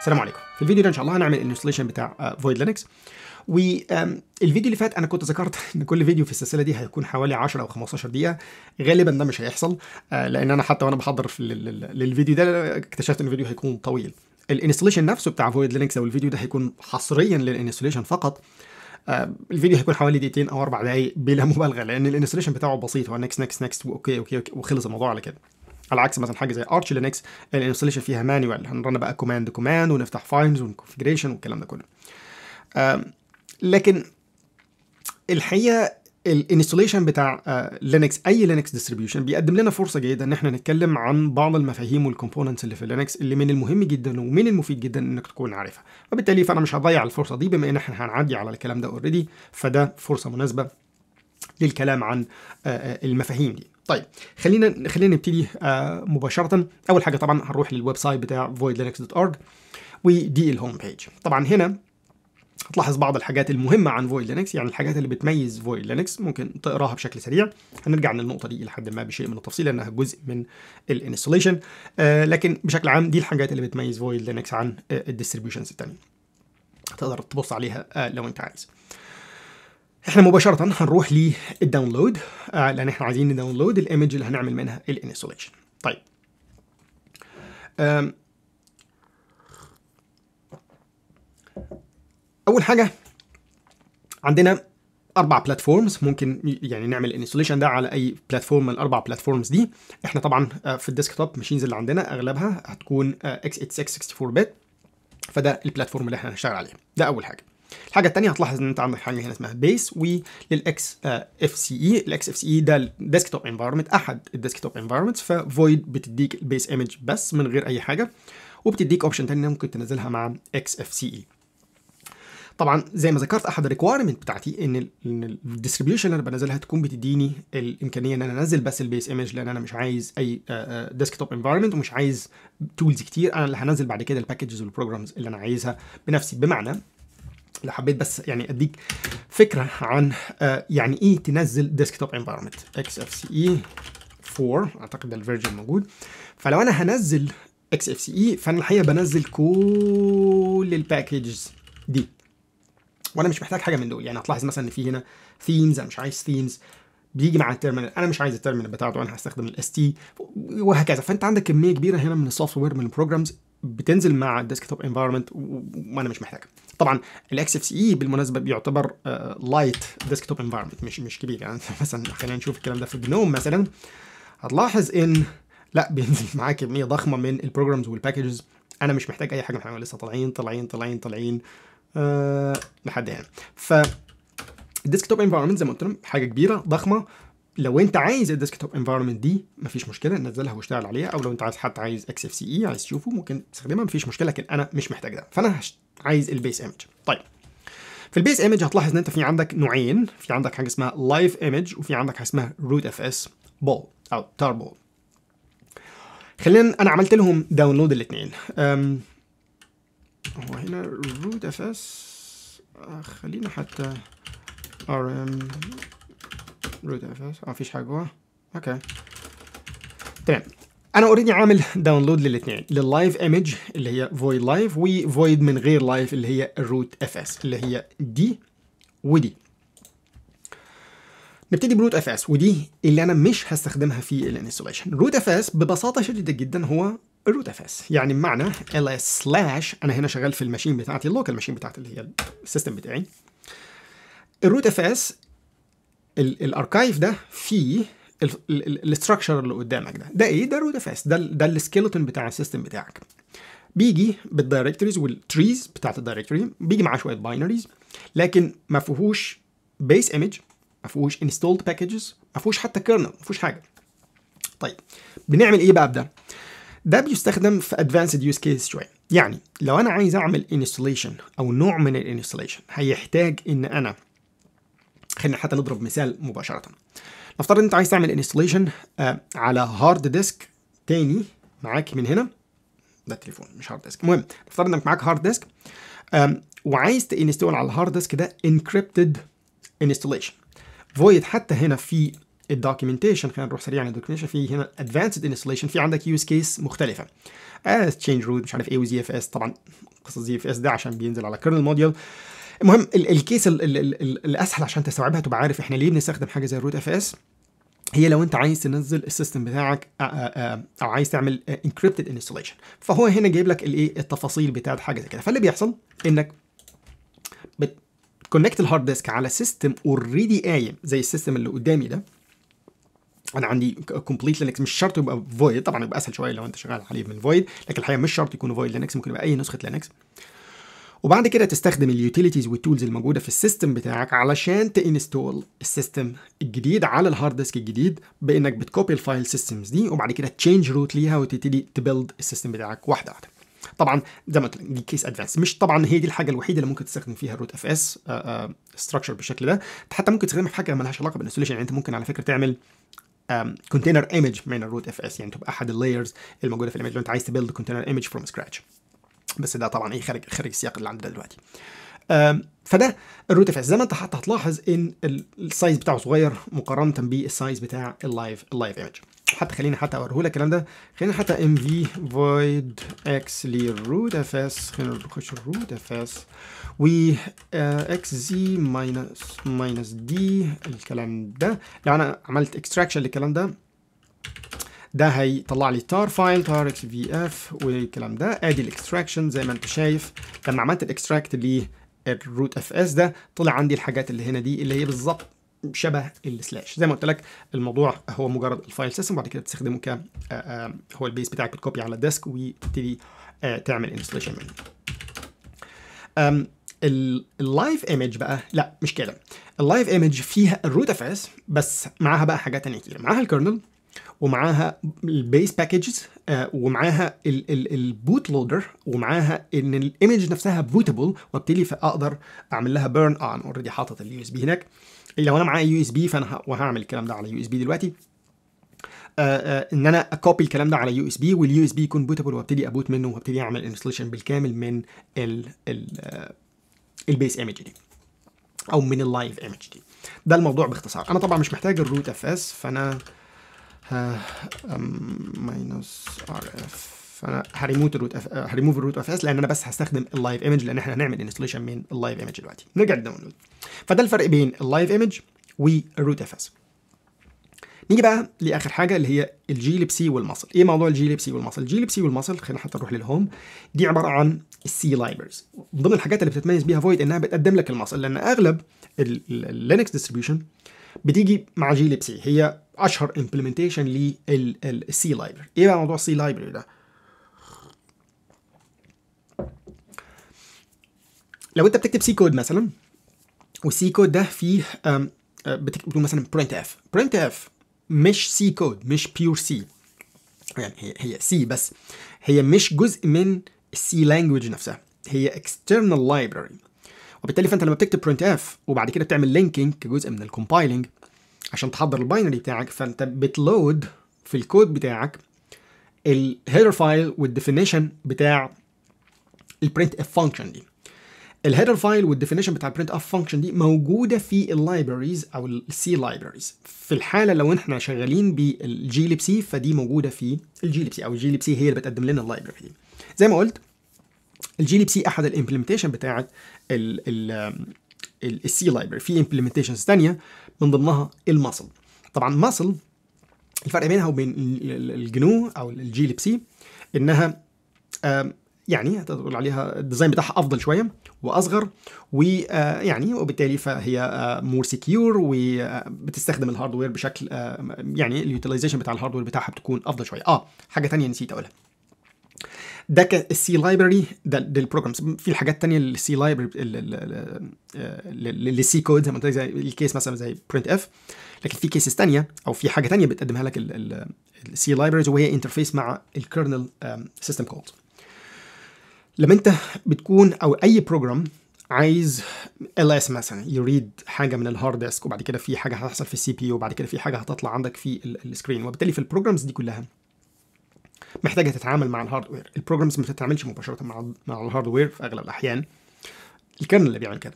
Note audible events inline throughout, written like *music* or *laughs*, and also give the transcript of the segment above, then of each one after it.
السلام عليكم في الفيديو ده ان شاء الله هنعمل الانستليشن بتاع فويد لينكس والفيديو اللي فات انا كنت ذكرت *laughs* ان كل فيديو في السلسله دي هيكون حوالي 10 او 15 دقيقه غالبا ده مش هيحصل آه، لان انا حتى وانا بحضر للفيديو ده اكتشفت ان الفيديو هيكون طويل الانستليشن نفسه بتاع فويد لينكس او الفيديو ده هيكون حصريا للانستليشن فقط آه، الفيديو هيكون حوالي دقيقتين او اربع دقائق بلا مبالغه لان الانستليشن بتاعه بسيط هو نكس نكس نكس اوكي اوكي وخلص الموضوع على كده على عكس مثلا حاجه زي ارتش لينكس الانستليشن فيها مانوال هنرن بقى كوماند كوماند ونفتح فايلز ونكونفجريشن والكلام ده كله لكن الحقيقه الانستليشن بتاع لينكس آه، اي لينكس ديستريبيوشن بيقدم لنا فرصه جيده ان احنا نتكلم عن بعض المفاهيم والكومبوننتس اللي في لينكس اللي من المهم جدا ومن المفيد جدا انك تكون عارفها فبالتالي فانا مش هضيع الفرصه دي بما ان احنا هنعدي على الكلام ده اوريدي فده فرصه مناسبه للكلام عن آه، آه، المفاهيم دي طيب خلينا خلينا نبتدي آه مباشره اول حاجه طبعا هنروح للويب سايت بتاع voidlinux.org ودي الهوم بيج طبعا هنا هتلاحظ بعض الحاجات المهمه عن فويد لينكس يعني الحاجات اللي بتميز فويد لينكس ممكن تقراها بشكل سريع هنرجع للنقطه دي الى حد ما بشيء من التفصيل لانها جزء من الانستليشن آه لكن بشكل عام دي الحاجات اللي بتميز فويد لينكس عن الديستريبيوشنز آه، الثانيه تقدر تبص عليها آه لو انت عايز احنا مباشره هنروح للداونلود آه، لان احنا عايزين نداونلود الايمج اللي هنعمل منها الانستوليشن طيب اول حاجه عندنا اربع بلاتفورمز ممكن يعني نعمل الانستوليشن ده على اي بلاتفورم من الاربع بلاتفورمز دي احنا طبعا آه، في الديسكتوب ماشينز اللي عندنا اغلبها هتكون x86 64 بت فده البلاتفورم اللي احنا هنشتغل عليه ده اول حاجه الحاجه الثانيه هتلاحظ ان انت عندك حاجه هنا اسمها بيس وللاكس اف سي اي الاكس اف سي اي ده الديسك توب انفايرمنت احد الديسك توب انفايرمنتس ففويد بتديك البيس ايمج بس من غير اي حاجه وبتديك اوبشن تانية ممكن تنزلها مع اكس اف سي اي طبعا زي ما ذكرت احد الريكوايرمنت بتاعتي ان الديستريبيوشن اللي انا بنزلها تكون بتديني الامكانيه ان انا انزل بس البيس ايمج لان انا مش عايز اي ديسك توب انفايرمنت ومش عايز تولز كتير انا اللي هنزل بعد كده الباكجز والبروجرامز اللي انا عايزها بنفسي بمعنى لو حبيت بس يعني اديك فكره عن آه، يعني ايه تنزل ديسكتوب انفايرمنت اكس اف سي اي 4 اعتقد الفيرجن موجود فلو انا هنزل اكس اف سي اي فانا الحقيقه بنزل كل الباكجز دي وانا مش محتاج حاجه من دول يعني هتلاحظ مثلا ان في هنا ثيمز انا مش عايز ثيمز بيجي مع التيرمينال انا مش عايز التيرمينال بتاعته انا هستخدم الاس تي وهكذا فانت عندك كميه كبيره هنا من السوفت وير من البروجرامز بتنزل مع الديسكتوب انفايرمنت وانا مش محتاجها طبعا الاكس اف سي اي بالمناسبه بيعتبر لايت ديسكتوب انفايرمنت مش مش كبير يعني *laughs* مثلا خلينا نشوف الكلام ده في جنوم مثلا هتلاحظ ان لا بينزل معاه كميه ضخمه من البروجرامز والباكجز انا مش محتاج اي حاجه من لسه طالعين طالعين طالعين طالعين أه لحد هنا يعني. ف الديسكتوب انفايرمنت زي ما قلت لكم حاجه كبيره ضخمه لو انت عايز الديسكتوب انفايرمنت دي مفيش مشكله نزلها واشتغل عليها او لو انت عايز حتى عايز اكس اف سي اي عايز تشوفه ممكن تستخدمها مفيش مشكله لكن انا مش محتاج ده فانا عايز البيس ايمج طيب في البيس ايمج هتلاحظ ان انت في عندك نوعين في عندك حاجه اسمها لايف ايمج وفي عندك حاجه اسمها روت اف اس بول او تار بول خلينا انا عملت لهم داونلود الاثنين هو هنا روت اف اس خلينا حتى ار ام روت اس اه فيش حاجه جوه اوكي تمام انا اوريدي عامل داونلود للاثنين لللايف ايمج اللي هي فويد لايف وفويد من غير لايف اللي هي الروت اف اس اللي هي دي ودي نبتدي بروت اف اس ودي اللي انا مش هستخدمها في الانستليشن روت اف اس ببساطه شديده جدا هو الروت اف اس يعني بمعنى ls سلاش انا هنا شغال في الماشين بتاعتي اللوكال ماشين بتاعتي اللي هي السيستم بتاعي الروت اف اس الاركايف ده فيه الاستراكشر اللي قدامك ده ده ايه ده رودافاس ده ده السكيلتون بتاع السيستم بتاعك بيجي بالدايركتوريز والتريز بتاعت الدايركتوري بيجي معاه شويه باينريز لكن ما فيهوش بيس ايمج ما فيهوش انستولد باكجز ما فيهوش حتى كيرنل ما فيهوش حاجه طيب بنعمل ايه بقى بده ده بيستخدم في ادفانسد يوز كيس شويه يعني لو انا عايز اعمل انستليشن او نوع من الانستليشن هيحتاج ان انا خلينا حتى نضرب مثال مباشره نفترض انت عايز تعمل انستليشن آه، على هارد ديسك تاني معاك من هنا ده التليفون مش هارد ديسك المهم نفترض انك معاك هارد ديسك وعايز تنستول على الهارد ديسك ده انكريبتد انستليشن فويد حتى هنا في الدوكيومنتيشن خلينا نروح سريعا للدوكيومنتيشن في هنا ادفانسد انستليشن في عندك يوز كيس مختلفه از تشينج رود مش عارف ايه وزي اف اس طبعا قصه زي اف اس ده عشان بينزل على كيرنل موديول المهم الكيس ال ال ال الاسهل عشان تستوعبها تبقى عارف احنا ليه بنستخدم حاجه زي الروت اف اس هي لو انت عايز تنزل السيستم بتاعك او عايز تعمل انكريبتد انستليشن فهو هنا جايب لك الايه التفاصيل بتاعت حاجه زي كده فاللي بيحصل انك بتكونكت الهارد ديسك على سيستم اوريدي قايم زي السيستم اللي قدامي ده انا عندي كومبليت لينكس مش شرط يبقى فويد طبعا يبقى اسهل شويه لو انت شغال عليه من فويد لكن الحقيقه مش شرط يكون فويد لينكس ممكن يبقى اي نسخه لينكس وبعد كده تستخدم اليوتيليتيز والتولز الموجوده في السيستم بتاعك علشان تانستول السيستم الجديد على الهارد ديسك الجديد بانك بتكوبي الفايل سيستمز دي وبعد كده تشينج روت ليها وتبتدي تبيلد السيستم بتاعك واحده واحده طبعا زي ما قلت دي كيس ادفانس مش طبعا هي دي الحاجه الوحيده اللي ممكن تستخدم فيها الروت اف اس ستراكشر بالشكل ده حتى ممكن تستخدمها في حاجه مالهاش علاقه بالانستوليشن يعني انت ممكن على فكره تعمل كونتينر ايمج من الروت اف اس يعني تبقى احد اللايرز الموجوده في الايمج لو انت عايز تبيلد كونتينر ايمج فروم سكراتش بس ده طبعا ايه خارج خارج السياق اللي عندنا دلوقتي فده الروت اس زي ما انت حتى هتلاحظ ان السايز بتاعه صغير مقارنه بالسايز بتاع اللايف اللايف ايمج حتى خليني حتى اوريه لك الكلام ده خلينا حتى ام في فويد اكس للروت اس خلينا نخش الروت اس و اكس زي ماينس ماينس دي الكلام ده لو يعني انا عملت اكستراكشن للكلام ده ده هيطلع لي تار فايل تار اكس في اف والكلام ده ادي الاكستراكشن زي ما انت شايف لما عملت الاكستراكت للروت اف اس ده طلع عندي الحاجات اللي هنا دي اللي هي بالظبط شبه السلاش زي ما قلت لك الموضوع هو مجرد الفايل سيستم وبعد كده تستخدمه ك آه، آه، هو البيس بتاعك بتكوبي على الديسك وتبتدي آه، تعمل انستليشن منه اللايف ايمج بقى لا مش كده اللايف ايمج فيها الروت اف اس بس معاها بقى حاجات ثانيه كتير معاها الكرنل ومعاها البيس باكجز آه، ومعاها البوت لودر ومعاها ان الايمج نفسها بوتبل وابتدي فاقدر اعمل لها بيرن اون اوريدي حاطط اليو اس بي هناك لو انا معايا يو اس بي فانا وهعمل الكلام ده على يو اس بي دلوقتي آه، آه، ان انا اكوبي الكلام ده على يو اس بي واليو اس بي يكون بوتبل وابتدي ابوت منه وابتدي اعمل انستليشن بالكامل من ال ال البيس ايمج دي او من اللايف ايمج دي ده الموضوع باختصار انا طبعا مش محتاج الروت اف اس فانا ها ماينس ار اف فانا هريموت الروت اف آه، هريموف الروت اف اس لان انا بس هستخدم اللايف ايمج لان احنا هنعمل انستليشن من اللايف ايمج دلوقتي نرجع للداونلود فده الفرق بين اللايف ايمج والروت اف اس نيجي بقى لاخر حاجه اللي هي الجي لب سي والمصل ايه موضوع الجي لب سي والمصل الجي لب سي والمصل خلينا حتى نروح للهوم دي عباره عن السي لايبرز من ضمن الحاجات اللي بتتميز بيها فويد انها بتقدم لك المصل لان اغلب اللينكس ديستريبيوشن بتيجي مع جي لب سي هي اشهر امبلمنتيشن للسي لايبرري ايه بقى موضوع السي لايبرري ده لو انت بتكتب سي كود مثلا والسي كود ده فيه آه، بتكتب مثلا برنت اف برنت اف مش سي كود مش بيور سي يعني هي هي سي بس هي مش جزء من السي لانجوج نفسها هي اكسترنال لايبرري وبالتالي فانت لما بتكتب برنت اف وبعد كده بتعمل لينكينج كجزء من الكومبايلنج عشان تحضر الباينري بتاعك فانت بتلود في الكود بتاعك الهيدر فايل والديفينيشن بتاع البرنت اف فانكشن دي الهيدر فايل والديفينيشن بتاع البرنت اف فانكشن دي موجوده في اللايبريز او السي لايبريز في الحاله لو احنا شغالين بالجي سي فدي موجوده في الجي سي او الجي سي هي اللي بتقدم لنا اللايبرري دي زي ما قلت الجي احد سي احد الامبلمنتيشن بتاعه السي لايبرري في امبلمنتيشنز ثانيه من ضمنها الماسل طبعا ماسل الفرق بينها وبين الجنو او الجي سي انها يعني تقدر تقول عليها الديزاين بتاعها افضل شويه واصغر ويعني وبالتالي فهي مور سكيور وبتستخدم الهاردوير بشكل يعني اليوتيلايزيشن بتاع الهاردوير بتاعها بتكون افضل شويه اه حاجه ثانيه نسيت اقولها ده كان السي لايبرري ده للبروجرامز في الحاجات التانية للسي لايبرري للسي كود زي ما زي الكيس مثلا زي برنت اف لكن في كيسز تانية او في حاجه تانية بتقدمها لك السي لايبرريز وهي انترفيس مع الكيرنل سيستم كولز لما انت بتكون او اي بروجرام عايز ال اس مثلا يريد حاجه من الهارد ديسك وبعد كده في حاجه هتحصل في السي بي يو وبعد كده في حاجه هتطلع عندك في السكرين وبالتالي في البروجرامز دي كلها محتاجه تتعامل مع الهاردوير البروجرامز ما بتتعاملش مباشره مع مع الهاردوير في اغلب الاحيان الكيرنل اللي بيعمل كده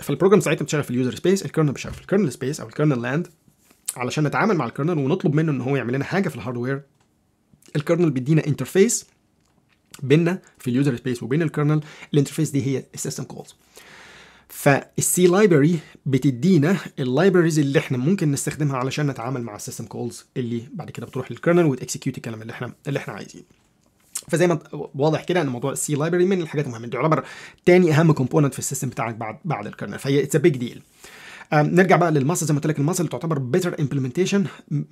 فالبروجرام ساعتها بتشتغل في اليوزر سبيس الكرنل بيشتغل في الكرنل سبيس او الكرنل لاند علشان نتعامل مع الكرنل ونطلب منه ان هو يعمل لنا حاجه في الهاردوير الكرنل بيدينا انترفيس بيننا في اليوزر سبيس وبين الكرنل الانترفيس دي هي السيستم كولز فالسي لايبرري بتدينا اللايبرريز اللي احنا ممكن نستخدمها علشان نتعامل مع السيستم كولز اللي بعد كده بتروح للكرنل وتكسكيوت الكلام اللي احنا اللي احنا عايزينه فزي ما واضح كده ان موضوع السي لايبرري من الحاجات المهمه دي يعتبر تاني اهم كومبوننت في السيستم بتاعك بعد بعد الكرنل فهي اتس بيج ديل نرجع بقى للماسل زي ما قلت لك الماسل تعتبر بيتر امبلمنتيشن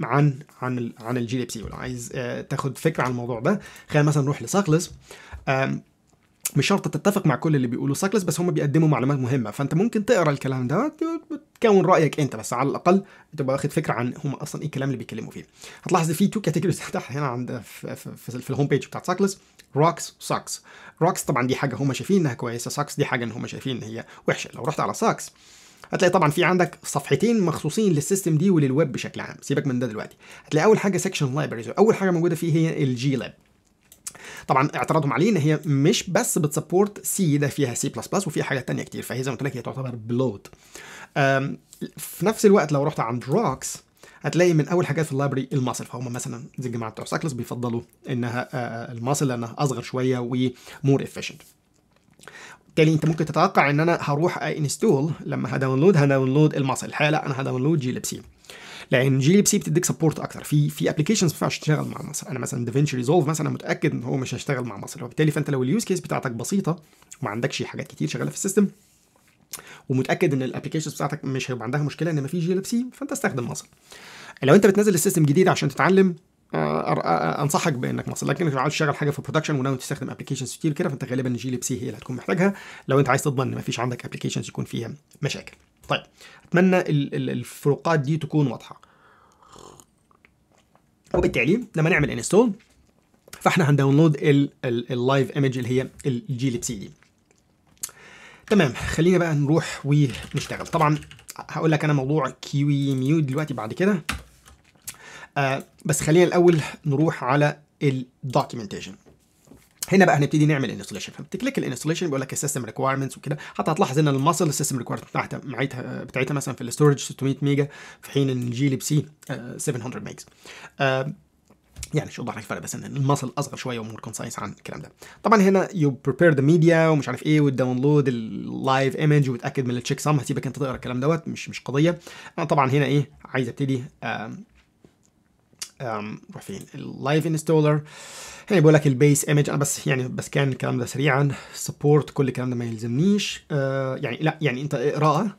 عن عن عن الجي دي بي سي ولو عايز آه، تاخد فكره عن الموضوع ده خلينا مثلا نروح لساكلس مش شرط تتفق مع كل اللي بيقوله ساكلس بس هم بيقدموا معلومات مهمه فانت ممكن تقرا الكلام ده تكون رايك انت بس على الاقل تبقى واخد فكره عن هم اصلا ايه الكلام اللي بيتكلموا فيه هتلاحظ في تو كاتيجوريز *laughs* تحت هنا عند في, في, في, الهوم بيج بتاعت ساكلس روكس ساكس روكس طبعا دي حاجه هم شايفين انها كويسه ساكس دي حاجه ان هم شايفين ان هي وحشه لو رحت على ساكس هتلاقي طبعا في عندك صفحتين مخصوصين للسيستم دي وللويب بشكل عام سيبك من ده دلوقتي هتلاقي اول حاجه سيكشن لايبرز اول حاجه موجوده فيه هي الجي لاب طبعا اعتراضهم عليه ان هي مش بس بتسبورت سي ده فيها سي بلس بلس وفيها حاجات تانية كتير فهي زي ما قلت لك هي تعتبر بلود في نفس الوقت لو رحت عند روكس هتلاقي من اول حاجات في اللايبرري الماسل فهم مثلا زي الجماعه بتوع سايكلس بيفضلوا انها آه، آه، الماسل لانها اصغر شويه ومور افيشنت بالتالي انت ممكن تتوقع ان انا هروح انستول لما هداونلود هداونلود الماسل الحقيقه لا انا هداونلود جي لبسي لان جي ال سي بتديك سبورت اكتر في في ابلكيشنز ما ينفعش تشتغل مع مصر انا مثلا دافينشي ريزولف مثلا متاكد ان هو مش هيشتغل مع مصر وبالتالي فانت لو اليوز كيس بتاعتك بسيطه وما عندكش حاجات كتير شغاله في السيستم ومتاكد ان الابلكيشنز بتاعتك مش هيبقى عندها مشكله ان ما فيش جي ال سي فانت استخدم مصر لو انت بتنزل السيستم جديد عشان تتعلم آه، آه، آه، انصحك بانك مصر لكن لو عايز تشتغل حاجه في برودكشن وناوي تستخدم ابلكيشنز كتير كده فانت غالبا جي سي هي اللي هتكون محتاجها لو انت عايز تضمن ان مفيش عندك ابلكيشنز يكون فيها مشاكل طيب اتمنى الفروقات دي تكون واضحه وبالتالي لما نعمل انستول فاحنا هنداونلود اللايف ايمج اللي هي الجي سي دي تمام خلينا بقى نروح ونشتغل طبعا هقول لك انا موضوع كيوي ميو دلوقتي بعد كده آه بس خلينا الاول نروح على الدوكيومنتيشن هنا بقى هنبتدي نعمل انستليشن فبتكليك الانستليشن بيقول لك السيستم ريكوايرمنتس وكده حتى هتلاحظ ان المصل السيستم ريكوايرمنت بتاعتها معيتها بتاعتها مثلا في الاستورج 600 ميجا في حين ان جي ليب سي 700 ميجا يعني شو اوضح لك الفرق بس ان المصل اصغر شويه ومور كونسايس عن الكلام ده طبعا هنا يو بريبير ذا ميديا ومش عارف ايه والداونلود اللايف ايمج وتاكد من التشيك سم هسيبك انت تقرا الكلام دوت مش مش قضيه انا آه، طبعا هنا ايه عايز ابتدي روح فين اللايف انستولر هنا بيقول لك البيس ايمج انا بس يعني بس كان الكلام ده سريعا سبورت كل الكلام ده ما يلزمنيش آه يعني لا يعني انت اقراه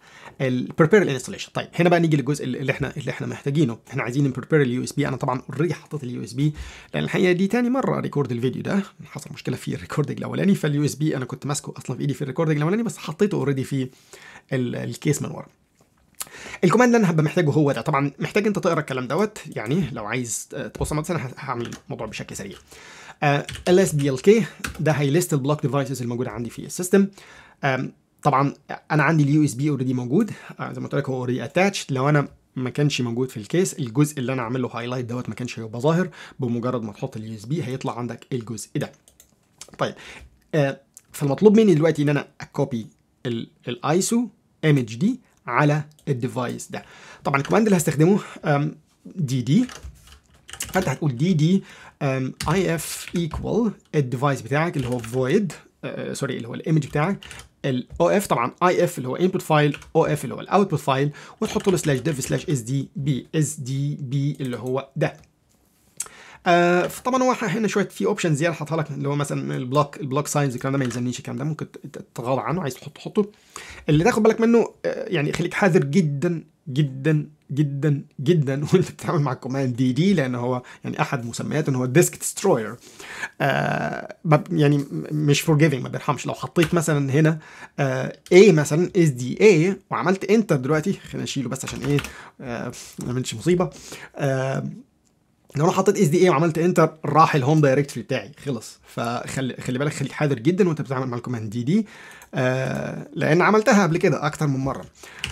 البريبير الانستليشن طيب هنا بقى نيجي للجزء اللي احنا اللي احنا محتاجينه احنا عايزين بريبير اليو اس بي انا طبعا اوريدي حطيت اليو اس بي لان الحقيقه دي تاني مره ريكورد الفيديو ده حصل مشكله في الريكوردنج الاولاني فاليو اس بي انا كنت ماسكه اصلا في ايدي في الريكوردنج الاولاني بس حطيته اوريدي في الكيس من ورا الكوماند اللي انا هبقى محتاجه هو ده طبعا محتاج انت تقرا الكلام دوت يعني لو عايز تبص مثلا هعمل الموضوع بشكل سريع ال اس بي ال كي ده هيليست البلوك ديفايسز الموجوده عندي في السيستم طبعا انا عندي اليو اس بي اوريدي موجود آه، زي ما قلت لك هو اوريدي اتاتش لو انا ما كانش موجود في الكيس الجزء اللي انا عامل له هايلايت دوت ما كانش هيبقى ظاهر بمجرد ما تحط اليو اس بي هيطلع عندك الجزء ده طيب آه، فالمطلوب مني دلوقتي ان انا اكوبي الايسو ايمج دي على الديفايس ده طبعا الكوماند اللي هستخدمه دي دي فانت هتقول دي دي اي اف ايكوال الديفايس بتاعك اللي هو فويد آه، سوري اللي هو الايمج بتاعك الاو اف طبعا اي اف اللي هو انبوت فايل او اف اللي هو الاوتبوت فايل وتحط له سلاش ديف سلاش اس دي بي اس دي بي اللي هو ده آه فطبعا هو هنا شويه في اوبشن زياده حاطها لك اللي هو مثلا البلوك البلوك ساينز الكلام ده ما يلزمنيش الكلام ده ممكن تتغاضى عنه عايز تحطه حطه اللي تاخد بالك منه آه يعني خليك حذر جدا جدا جدا جدا *laughs* وانت بتتعامل مع الكوماند دي دي لان هو يعني احد مسمياته ان هو ديسك ديستروير آه يعني مش فورجيفنج ما بيرحمش لو حطيت مثلا هنا آه مثلا اس دي اي وعملت انتر دلوقتي خلينا نشيله بس عشان ايه آه ما نعملش مصيبه آه لو انا حطيت اس دي اي وعملت انتر راح الهوم دايركتري بتاعي خلص فخلي خلي بالك خليك حذر جدا وانت بتعمل مع الكوماند دي دي آه، لان عملتها قبل كده اكتر من مره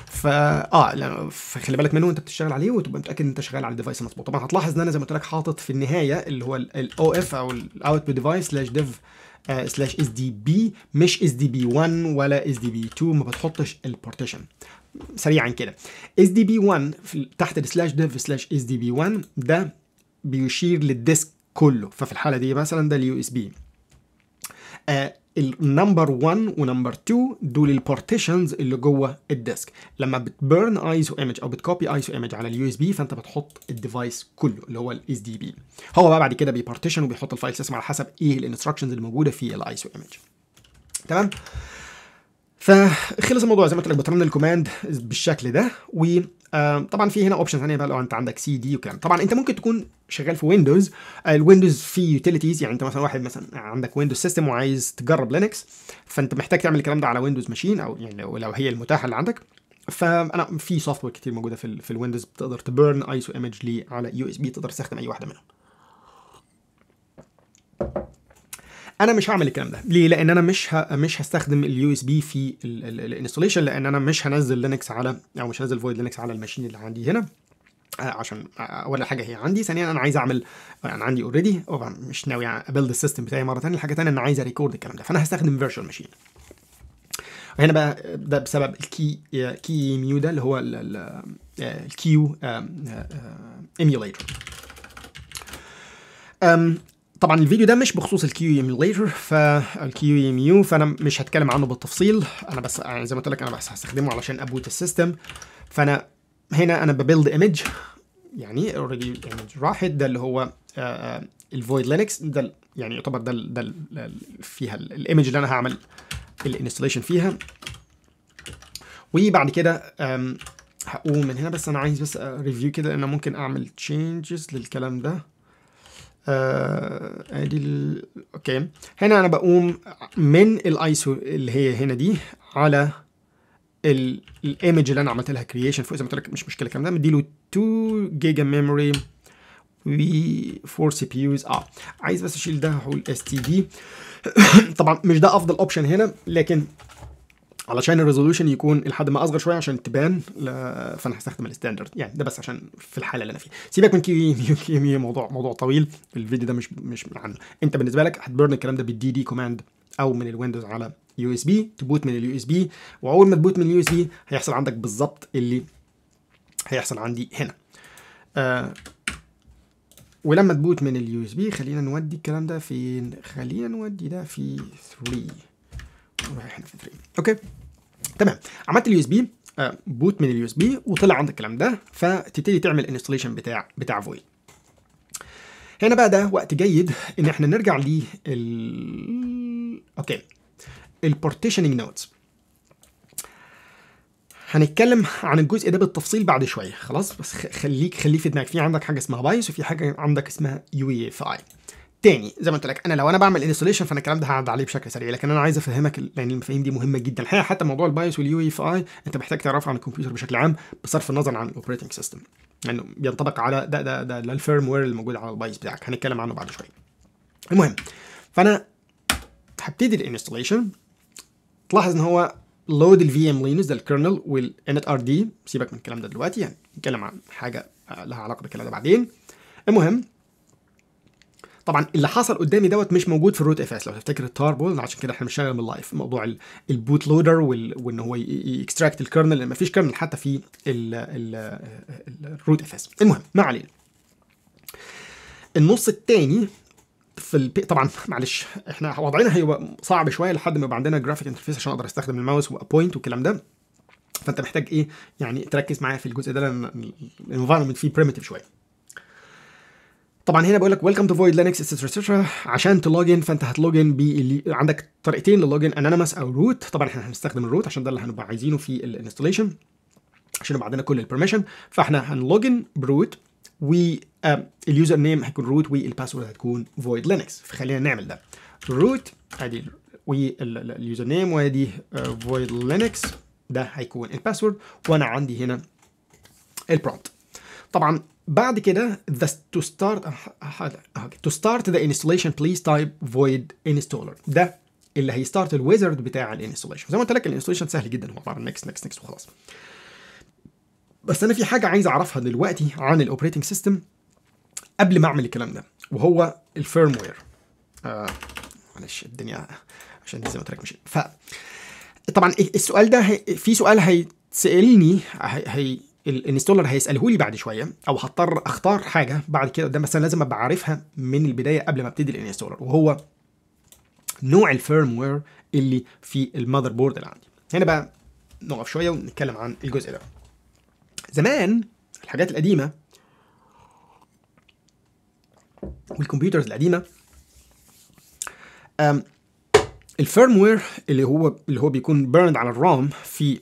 فا اه فخلي بالك منه وانت بتشتغل عليه وتبقى متاكد ان انت شغال على الديفايس المظبوط طبعا هتلاحظ ان انا زي ما قلت لك حاطط في النهايه اللي هو الاو اف او بوت ديفايس سلاش ديف سلاش اس دي بي مش اس دي بي 1 ولا اس دي بي 2 ما بتحطش البارتيشن سريعا كده اس دي بي 1 تحت السلاش ديف سلاش اس دي بي 1 ده بيشير للديسك كله ففي الحاله دي مثلا ده اليو اس بي آه، النمبر 1 ونمبر 2 دول البارتيشنز اللي جوه الديسك لما بتبرن ايزو ايمج او بتكوبي ايزو ايمج على اليو اس بي فانت بتحط الديفايس كله اللي هو الاس دي بي هو بقى بعد كده بيبارتيشن وبيحط الفايل سيستم على حسب ايه الانستراكشنز اللي موجوده في الايزو ايمج تمام فخلص الموضوع زي ما قلت لك بترن الكوماند بالشكل ده و آه، طبعا في هنا اوبشن ثانيه بقى لو انت عندك سي دي وكلام طبعا انت ممكن تكون شغال في ويندوز الويندوز فيه يوتيليتيز يعني انت مثلا واحد مثلا عندك ويندوز سيستم وعايز تجرب لينكس فانت محتاج تعمل الكلام ده على ويندوز ماشين او يعني لو, لو هي المتاحه اللي عندك فانا في سوفت وير كتير موجوده في, في الويندوز بتقدر تبرن ايسو ايمج لي على يو اس بي تقدر تستخدم اي واحده منهم انا مش هعمل الكلام ده ليه لان انا مش مش هستخدم اليو اس بي في الانستليشن لان انا مش هنزل لينكس على او مش هنزل فويد لينكس على الماشين اللي عندي هنا آه، عشان اول حاجه هي عندي ثانيا انا عايز اعمل انا عندي اوريدي مش ناوي ابلد السيستم بتاعي مره ثانيه الحاجه ثانيه انا عايز اريكورد الكلام ده فانا هستخدم فيرتشوال ماشين هنا بقى ده بسبب الكي كي ميو ده اللي هو الكيو ايميوليتر آه، طبعا الفيديو ده مش بخصوص الكيو ليتر فالكيو اي ام يو فانا مش هتكلم عنه بالتفصيل انا بس يعني زي ما قلت لك انا بس هستخدمه علشان ابوت السيستم فانا هنا انا ببيلد ايمج يعني اوريدي ايمج راحت ده اللي هو آه، آه، الفويد لينكس ده يعني يعتبر ده ده فيها الايمج اللي انا هعمل الانستليشن فيها وبعد كده هقوم من هنا بس انا عايز بس ريفيو آه، كده انا ممكن اعمل تشينجز للكلام ده ادي آه, آه، اوكي هنا انا بقوم من الايسو اللي هي هنا دي على الايمج اللي انا عملت لها كرييشن فوق زي ما قلت لك مش مشكله الكلام ده مديله 2 جيجا ميموري و 4 سي بي يوز اه عايز بس اشيل ده هقول اس تي دي طبعا مش ده افضل اوبشن هنا لكن علشان الريزولوشن يكون لحد ما اصغر شويه عشان تبان فانا هستخدم الستاندرد يعني ده بس عشان في الحاله اللي انا فيها سيبك من كي *laughs* كي مي موضوع موضوع طويل الفيديو ده مش مش عنه انت بالنسبه لك هتبرن الكلام ده بالدي دي كوماند او من الويندوز على يو اس بي تبوت من اليو اس بي واول ما تبوت من اليو اس بي هيحصل عندك بالظبط اللي هيحصل عندي هنا آه ولما تبوت من اليو اس بي خلينا نودي الكلام ده فين خلينا نودي ده في 3 اوكي تمام عملت اليو اس آه، بي بوت من اليو اس بي وطلع عندك الكلام ده فتبتدي تعمل انستليشن بتاع بتاع فوي هنا بقى ده وقت جيد ان احنا نرجع ل ال... اوكي البارتيشننج نوتس هنتكلم عن الجزء ده بالتفصيل بعد شويه خلاص بس خليك خليه في دماغك في عندك حاجه اسمها بايس وفي حاجه عندك اسمها يو اف اي تاني زي ما قلت لك انا لو انا بعمل انستليشن فانا الكلام ده هعد عليه بشكل سريع لكن انا عايز افهمك لان يعني المفاهيم دي مهمه جدا الحقيقه حتى موضوع البايوس واليو اف اي انت محتاج تعرفه عن الكمبيوتر بشكل عام بصرف النظر عن الاوبريتنج سيستم لانه يعني بينطبق على ده ده ده, ده الفيرم وير اللي موجود على البايوس بتاعك هنتكلم عنه بعد شويه المهم فانا هبتدي الانستليشن تلاحظ ان هو لود الفي ام لينوس ده الكرنل والان ار دي سيبك من الكلام ده دلوقتي يعني نتكلم عن حاجه آه، لها علاقه بالكلام ده بعدين المهم طبعا اللي حصل قدامي دوت مش موجود في الروت اف اس لو تفتكر التار بول عشان كده احنا بنشتغل من اللايف موضوع البوت لودر وان هو يكستراكت الكرنل لان مفيش كرنل حتى في الروت اف اس المهم ما علينا النص الثاني في البي طبعا معلش احنا وضعنا هيبقى صعب شويه لحد ما يبقى عندنا جرافيك انترفيس عشان اقدر استخدم الماوس وابوينت والكلام ده فانت محتاج ايه يعني تركز معايا في الجزء ده لان الانفايرمنت فيه بريمتيف شويه طبعا هنا بقول لك ويلكم تو فويد لينكس اتسترا اتسترا عشان تلوجن فانت هتلوجن ب عندك طريقتين للوجن انونيمس او روت طبعا احنا هنستخدم الروت عشان ده اللي هنبقى عايزينه في الانستليشن عشان يبقى عندنا كل البرميشن فاحنا هنلوجن بروت و آه، اليوزر نيم هيكون روت والباسورد هتكون فويد لينكس فخلينا نعمل ده روت ادي واليوزر نيم وادي فويد آه، لينكس ده هيكون الباسورد وانا عندي هنا البرومبت طبعا بعد كده the to start آه، to start the installation please type void installer ده اللي هيستارت الويزرد بتاع الانستوليشن زي ما قلت لك الانستوليشن سهل جدا هو عباره عن نكست نكست نكست وخلاص بس انا في حاجه عايز اعرفها دلوقتي عن الاوبريتنج سيستم قبل ما اعمل الكلام ده وهو الفيرموير معلش آه معلش الدنيا عشان دي زي ما قلت لك مش ف طبعا إيه، السؤال ده في سؤال هيتسالني هي... الانستولر هيساله لي بعد شويه او هضطر اختار حاجه بعد كده ده مثلا لازم ابقى عارفها من البدايه قبل ما ابتدي الانستولر وهو نوع الفيرم وير اللي في المذر بورد اللي عندي هنا بقى نقف شويه ونتكلم عن الجزء ده زمان الحاجات القديمه والكمبيوترز القديمه الفيرم وير اللي هو اللي هو بيكون بيرند على الرام في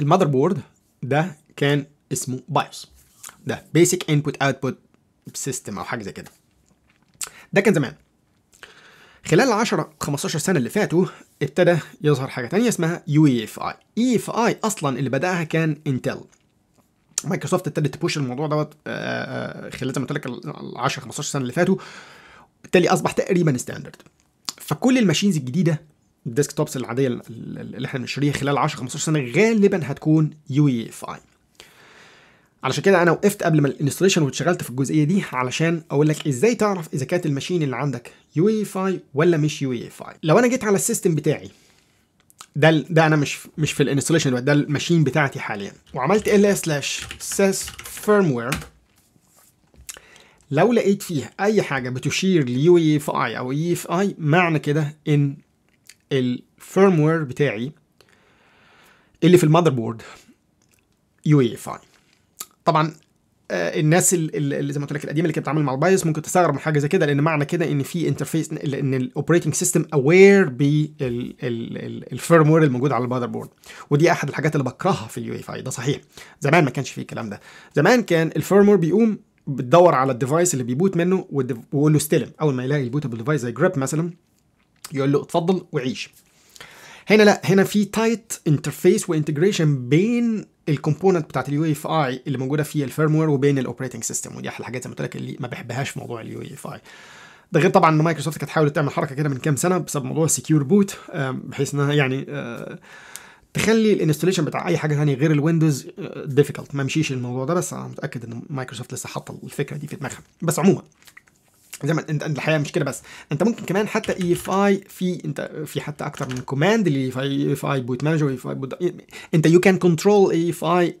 المذر بورد ده كان اسمه بايوس ده بيسك انبوت اوتبوت سيستم او حاجه زي كده ده كان زمان خلال 10 15 سنه اللي فاتوا ابتدى يظهر حاجه تانية اسمها يو اي اف اي اي اف اي اصلا اللي بداها كان انتل مايكروسوفت ابتدت تبوش الموضوع دوت آه، آه، خلال زي ما قلت لك ال 10 15 سنه اللي فاتوا بالتالي اصبح تقريبا ستاندرد فكل الماشينز الجديده الديسك توبس العاديه اللي احنا بنشتريها خلال 10 15 سنه غالبا هتكون يو اي اف اي علشان كده انا وقفت قبل ما الانستليشن واتشغلت في الجزئيه دي علشان اقول لك ازاي تعرف اذا كانت الماشين اللي عندك يو اي فاي ولا مش يو اي فاي لو انا جيت على السيستم بتاعي ده ده انا مش مش في الانستليشن ده الماشين بتاعتي حاليا وعملت ال سلاش سيس فيرموير لو لقيت فيها اي حاجه بتشير ليو اي فاي او اي اف اي معنى كده ان الفيرموير بتاعي اللي في المذر بورد يو اي فاي طبعا آه، الناس اللي زي ما قلت لك القديمه اللي كانت بتتعامل مع البايوس ممكن تستغرب من حاجه زي كده لان معنى كده ان في انترفيس ان الاوبريتنج سيستم اوير بالفيرم وير الموجود على المذر بورد ودي احد الحاجات اللي بكرهها في اليو اف اي ده صحيح زمان ما كانش فيه الكلام ده زمان كان الفيرم وير بيقوم بتدور على الديفايس اللي بيبوت منه ويقول له استلم اول ما يلاقي البوتابل ديفايس زي جريب مثلا يقول له اتفضل وعيش هنا لا هنا في تايت انترفيس وانتجريشن بين الكومبوننت بتاعت اليو اف اي اللي موجوده في الفيرم وير وبين الاوبريتنج سيستم ودي احلى الحاجات زي ما قلت لك اللي ما بحبهاش موضوع اليو اف اي ده غير طبعا ان مايكروسوفت كانت حاولت تعمل حركه كده من كام سنه بسبب موضوع السكيور بوت بحيث انها يعني آه، تخلي الانستليشن بتاع اي حاجه ثانيه غير الويندوز ديفيكلت آه، ما مشيش الموضوع ده بس انا متاكد ان مايكروسوفت لسه حاطه الفكره دي في دماغها بس عموما زي ما انت الحقيقه مش كده بس انت ممكن كمان حتى اي اف اي في انت في حتى اكتر من كوماند اللي اف اي اف اي بوت مانجر اي اف اي بوت انت يو كان كنترول اي اف اي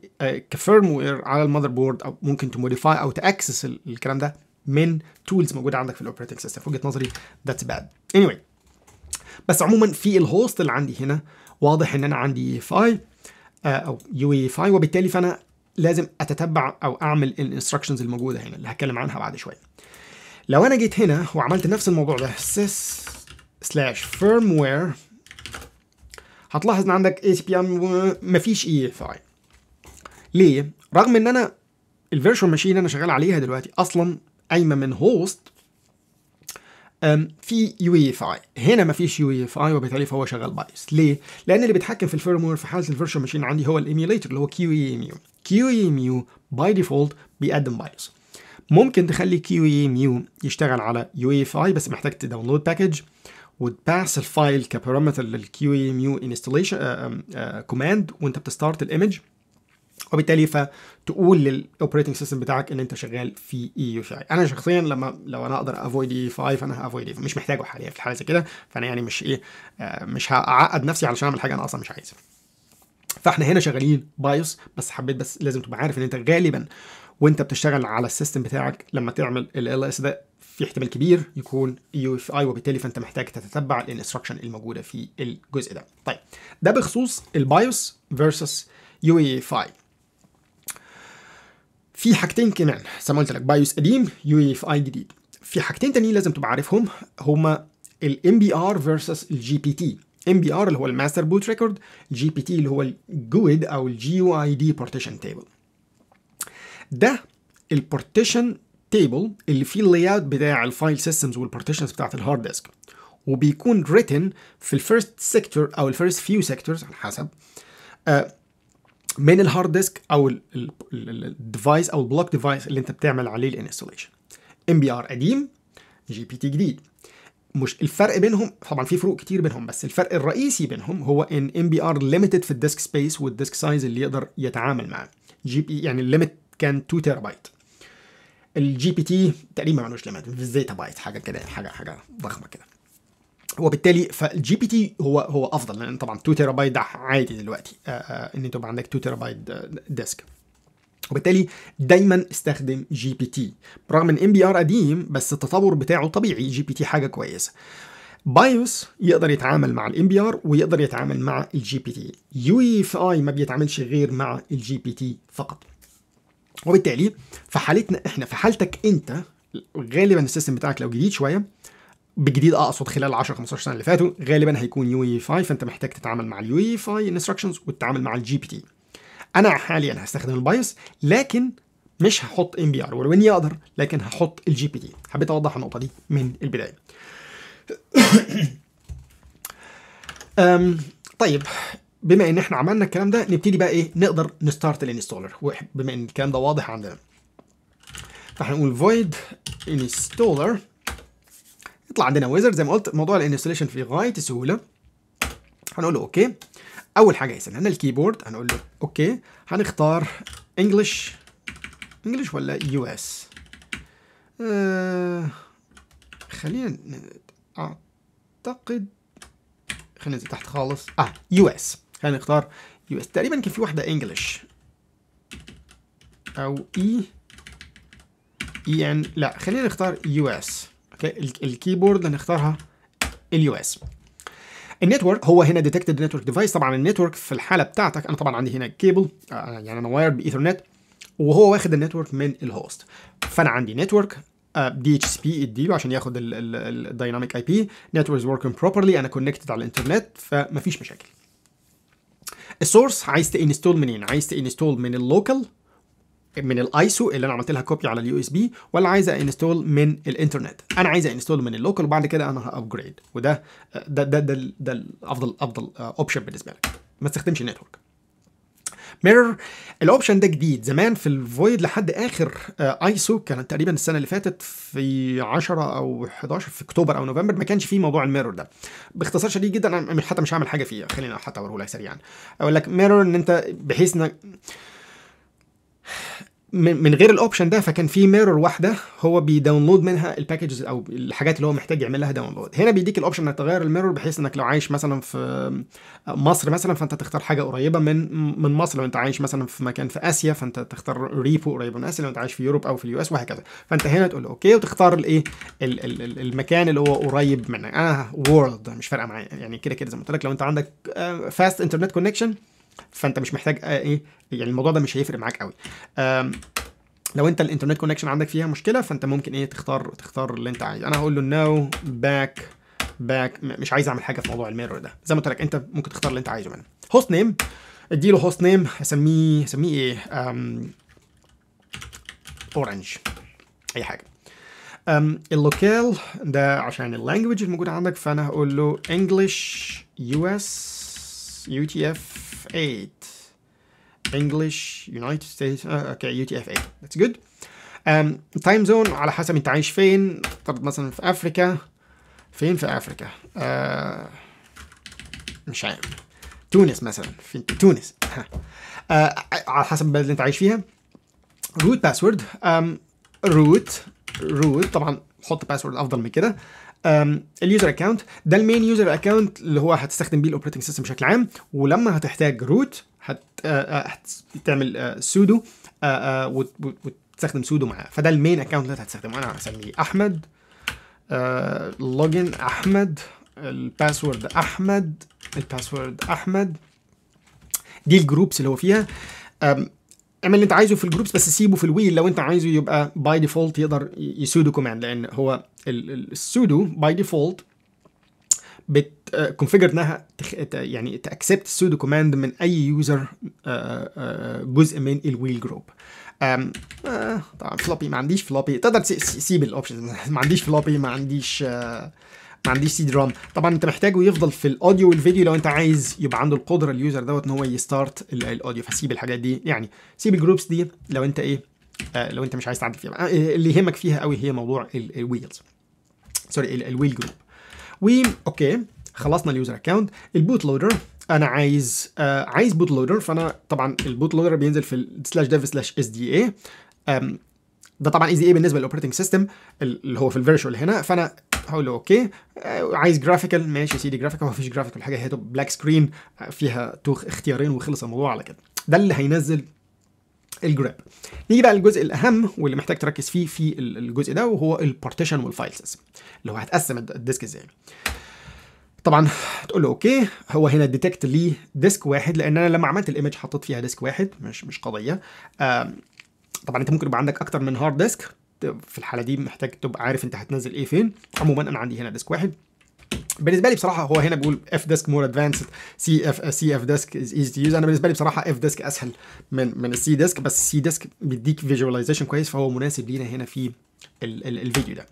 كفيرم وير على المذر بورد او ممكن موديفاي او تاكسس الكلام ده من تولز موجوده عندك في الاوبريتنج سيستم في وجهه نظري ذاتس باد anyway بس عموما في الهوست اللي عندي هنا واضح ان انا عندي اي اف اي او يو اي اف اي وبالتالي فانا لازم اتتبع او اعمل الانستراكشنز الموجوده هنا اللي هتكلم عنها بعد شويه لو انا جيت هنا وعملت نفس الموضوع ده sys سلاش firmware هتلاحظ ان عندك اي بي ام مفيش اي اف اي ليه رغم ان انا الفيرشوال ماشين انا شغال عليها دلوقتي اصلا قايمه من هوست في يو اي اف اي هنا مفيش يو اي اف اي وبالتالي فهو شغال بايس ليه لان اللي بيتحكم في الفيرموير في حاله الفيرشوال ماشين عندي هو الايميوليتور اللي هو كيو اي ام يو كيو اي ام يو باي ديفولت بيقدم بايس ممكن تخلي اي ميو يشتغل على يو اي اف اي بس محتاج تداونلود باكج وتباس الفايل كبارامتر للكيو اي ميو انستليشن آه، كوماند آه، وانت بتستارت الايمج وبالتالي فتقول للاوبريتنج سيستم بتاعك ان انت شغال في اي يو اف اي انا شخصيا لما لو انا اقدر افويد اي 5 فانا هافويد اي مش محتاجه حاليا في الحاله زي كده فانا يعني مش ايه آه، مش هعقد نفسي علشان اعمل حاجه انا اصلا مش عايزها فاحنا هنا شغالين بايوس بس حبيت بس لازم تبقى عارف ان انت غالبا وانت بتشتغل على السيستم بتاعك لما تعمل ال اس ده في احتمال كبير يكون يو اف اي وبالتالي فانت محتاج تتتبع الانستراكشن الموجوده في الجزء ده. طيب ده بخصوص البايوس فيرسس يو اف اي. في حاجتين كمان زي ما قلت لك بايوس قديم يو اف اي جديد. في حاجتين تانيين لازم تبقى عارفهم هما الام بي ار فيرسس الجي بي تي. ام بي ار اللي هو الماستر بوت ريكورد، جي بي تي اللي هو الجويد او الجي يو اي دي بارتيشن تيبل. ده البارتيشن تيبل اللي فيه اللاي اوت بتاع الفايل سيستمز والبارتيشنز بتاعت الهارد ديسك وبيكون ريتن في الفيرست سيكتور او الفيرست فيو سيكتورز على حسب آه، من الهارد ديسك او الديفايس او البلوك ديفايس اللي انت بتعمل عليه الانستليشن ام بي ار قديم جي بي تي جديد مش الفرق بينهم طبعا في فروق كتير بينهم بس الفرق الرئيسي بينهم هو ان ام بي ار ليميتد في الديسك سبيس والديسك سايز اللي يقدر يتعامل معاه جي بي يعني الليمت كان 2 تيرا بايت الجي بي تي تقريبا ما ملوش ليميت الزيتا بايت حاجه كده يعني حاجه حاجه ضخمه كده وبالتالي فالجي بي تي هو هو افضل لان طبعا 2 تيرا بايت ده عادي دلوقتي آه، آه، ان انت عندك 2 تيرا بايت ديسك وبالتالي دايما استخدم جي بي تي برغم ان ام بي ار قديم بس التطور بتاعه طبيعي جي بي تي حاجه كويسه بايوس يقدر يتعامل مع الام بي ار ويقدر يتعامل مع الجي بي تي يو اف اي ما بيتعاملش غير مع الجي بي تي فقط وبالتالي في حالتنا احنا في حالتك انت غالبا السيستم بتاعك لو جديد شويه بالجديد اقصد خلال 10 15 سنه اللي فاتوا غالبا هيكون يو اي 5 فانت محتاج تتعامل مع اليو اي 5 انستراكشنز وتتعامل مع الجي بي تي انا حاليا هستخدم البايوس لكن مش هحط ام بي ار ولو اني اقدر لكن هحط الجي بي تي حبيت اوضح النقطه دي من البدايه *coughs* طيب بما ان احنا عملنا الكلام ده نبتدي بقى ايه نقدر نستارت الانستولر بما ان الكلام ده واضح عندنا فهنقول void installer يطلع عندنا ويزر زي ما قلت موضوع الانستليشن في غايه السهوله هنقول له اوكي اول حاجه هيسال لنا الكيبورد هنقول له اوكي هنختار انجلش انجلش ولا يو اس آه خلينا اعتقد خلينا ننزل تحت خالص اه يو اس خلينا نختار يو اس تقريبا كان في واحده انجلش او اي اي ان لا خلينا نختار يو اس اوكي الكيبورد هنختارها اليو اس النتورك هو هنا ديتكتد نتورك ديفايس طبعا النتورك في الحاله بتاعتك انا طبعا عندي هنا كيبل آه، يعني انا واير بايثرنت وهو واخد النتورك من الهوست فانا عندي نتورك دي اتش بي اديله عشان ياخد الدايناميك اي بي نتورك از وركينج بروبرلي انا كونكتد على الانترنت فمفيش مشاكل السورس عايز تانستول منين عايز تانستول من اللوكال من الايسو اللي انا عملت لها كوبي على اليو اس بي ولا عايز انستول من الانترنت انا عايز انستول من اللوكال وبعد كده انا هابجريد وده ده ده ده, ده, ده افضل افضل اوبشن آه، بالنسبه لك ما تستخدمش النتورك ميرور الاوبشن ده جديد زمان في الفويد لحد اخر ايسو آه، كانت تقريبا السنه اللي فاتت في 10 او 11 في اكتوبر او نوفمبر ما كانش فيه موضوع الميرور ده باختصار شديد جدا انا حتى مش هعمل حاجه فيه خلينا حتى اوريه سريعا اقول لك ميرور ان انت بحيث انك من غير الاوبشن ده فكان في ميرور واحده هو بيداونلود منها الباكجز او الحاجات اللي هو محتاج يعمل داونلود هنا بيديك الاوبشن انك تغير الميرور بحيث انك لو عايش مثلا في مصر مثلا فانت تختار حاجه قريبه من من مصر لو انت عايش مثلا في مكان في اسيا فانت تختار ريبو قريب من اسيا لو انت عايش في يوروب او في اليو اس وهكذا فانت هنا تقول اوكي وتختار الايه المكان اللي هو قريب منك انا آه، وورلد مش فارقه معايا يعني كده كده زي ما قلت لك لو انت عندك فاست انترنت كونكشن فانت مش محتاج آه، ايه يعني الموضوع ده مش هيفرق معاك قوي لو انت الانترنت كونكشن عندك فيها مشكله فانت ممكن ايه تختار تختار اللي انت عايزه انا هقول له نو باك باك مش عايز اعمل حاجه في موضوع الميرور ده زي ما قلت لك انت ممكن تختار اللي انت عايزه منه هوست نيم ادي له هوست نيم هسميه اسميه ايه اورنج اي حاجه أم اللوكال ده عشان اللانجوج الموجود عندك فانا هقول له انجلش يو اس يو تي اف 8. English, United States, uh, okay, UTF-8. That's good. Um, time zone على حسب انت عايش فين. طب مثلا في افريكا. فين في افريكا؟ uh, مش عارف. تونس مثلا في تونس uh, *laughs* على حسب البلد اللي انت عايش فيها. root password um, root root طبعا حط باسورد افضل من كده اليوزر اكونت ده المين يوزر اكونت اللي هو هتستخدم بيه الاوبريتنج سيستم بشكل عام ولما هتحتاج روت هت أه، أه، هتعمل سودو أه، وتستخدم سودو معاه فده المين اكونت اللي هتستخدمه انا هسميه احمد لوجن احمد الباسورد احمد الباسورد احمد دي الجروبس اللي هو فيها اعمل اللي انت عايزه في الجروبس بس سيبه في الويل لو انت عايزه يبقى باي ديفولت يقدر يسودو كوماند لان هو السودو باي ديفولت بتكونفيجر انها يعني تاكسبت السودو كوماند من اي يوزر آه، آه، جزء من الويل جروب أم آه، طبعا فلوبي ما عنديش فلوبي تقدر سيب الاوبشنز *laughs* ما عنديش فلوبي ما عنديش آه ما عنديش سي درام طبعا انت محتاجه يفضل في الاوديو والفيديو لو انت عايز يبقى عنده القدره اليوزر دوت ان هو يستارت الاوديو فسيب الحاجات دي يعني سيب الجروبس دي لو انت ايه آه لو انت مش عايز تعدل فيها آه, آه، اللي يهمك فيها قوي هي موضوع الويلز سوري الويل جروب و اوكي خلصنا اليوزر اكونت البوت لودر انا عايز آه عايز بوت لودر فانا طبعا البوت لودر بينزل في سلاش ديف سلاش اس دي اي ده طبعا اي دي اي بالنسبه للاوبريتنج سيستم اللي هو في الفيرشوال هنا فانا هقول له اوكي آه، عايز جرافيكال ماشي يا سيدي جرافيكال ما فيش جرافيكال حاجه هي بلاك سكرين فيها توخ اختيارين وخلص الموضوع على كده ده اللي هينزل الجراب نيجي بقى للجزء الاهم واللي محتاج تركز فيه في الجزء ده وهو البارتيشن والفايل سيستم اللي هو هتقسم الديسك ازاي طبعا تقول له اوكي هو هنا ديتكت لي ديسك واحد لان انا لما عملت الايمج حطيت فيها ديسك واحد مش مش قضيه طبعا انت ممكن يبقى عندك اكتر من هارد ديسك في الحاله دي محتاج تبقى عارف انت هتنزل ايه فين عموما انا عندي هنا ديسك واحد بالنسبه لي بصراحه هو هنا بيقول اف ديسك مور ادفانسد سي اف سي اف ديسك از ايزي تو يوز انا بالنسبه لي بصراحه اف ديسك اسهل من من السي ديسك بس السي ديسك بيديك فيجواليزيشن كويس فهو مناسب لينا هنا في الفيديو ده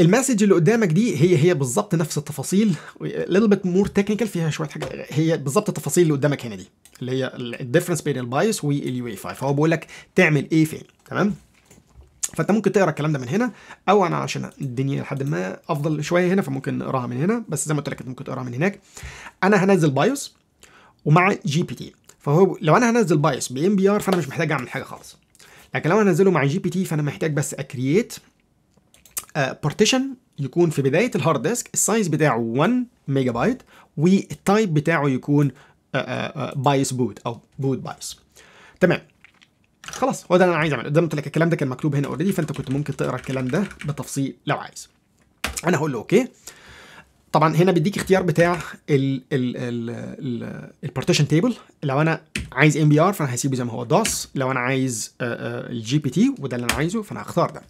المسج اللي قدامك دي هي هي بالظبط نفس التفاصيل ليتل بيت مور تكنيكال فيها شويه حاجات هي بالظبط التفاصيل اللي قدامك هنا دي اللي هي الديفرنس بين البايس واليو اي 5 فهو بيقول لك تعمل ايه فين تمام فانت ممكن تقرا الكلام ده من هنا او انا عشان الدنيا لحد ما افضل شويه هنا فممكن اقراها من هنا بس زي ما قلت لك انت ممكن تقراها من هناك انا هنزل بايوس ومع جي بي تي فهو لو انا هنزل بايوس بام بي ار فانا مش محتاج اعمل حاجه خالص لكن لو انا هنزله مع جي بي تي فانا محتاج بس اكرييت بارتيشن آه، يكون في بدايه الهارد ديسك السايز بتاعه 1 ميجا بايت والتايب بتاعه يكون بايس آه، بوت آه، او بوت بايس تمام خلاص هو ده اللي انا عايز اعمله قدامك قلت لك الكلام ده كان مكتوب هنا اوريدي فانت كنت ممكن تقرا الكلام ده بتفصيل لو عايز انا هقول له اوكي طبعا هنا بيديك اختيار بتاع البارتيشن تيبل لو انا عايز ام بي ار فانا هسيبه زي ما هو داس لو انا عايز الجي بي تي وده اللي انا عايزه فانا هختار ده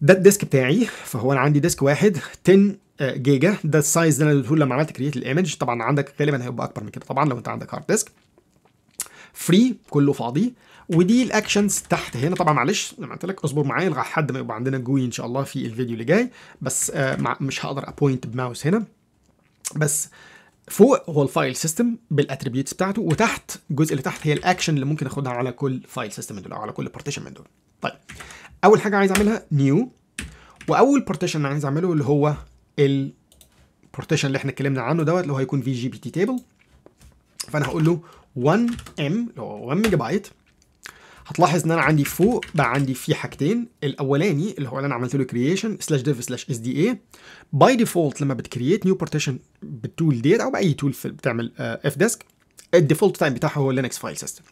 ده الديسك بتاعي فهو انا عندي ديسك واحد 10 جيجا ده السايز اللي انا قلته لما عملت كرييت الايمج طبعا عندك غالبا هيبقى اكبر من كده طبعا لو انت عندك هارد ديسك فري كله فاضي ودي الاكشنز تحت هنا طبعا معلش زي ما قلت لك اصبر معايا لحد ما يبقى عندنا جوي ان شاء الله في الفيديو اللي جاي بس آه، مش هقدر ابوينت بماوس هنا بس فوق هو الفايل سيستم بالاتريبيوتس بتاعته وتحت الجزء اللي تحت هي الاكشن اللي ممكن اخدها على كل فايل سيستم من دول او على كل بارتيشن من دول طيب اول حاجه عايز اعملها نيو واول بارتيشن عايز اعمله اللي هو البارتيشن اللي احنا اتكلمنا عنه دوت اللي هو هيكون في جي بي تي تيبل فانا هقول له 1 ام اللي هو 1 ميجا بايت هتلاحظ ان انا عندي فوق بقى عندي في حاجتين الاولاني اللي هو اللي انا عملت له كرييشن سلاش ديف سلاش اس دي اي باي ديفولت لما بتكرييت نيو بارتيشن بالتول ديت او باي تول بتعمل اف ديسك الديفولت تايم بتاعها هو لينكس فايل سيستم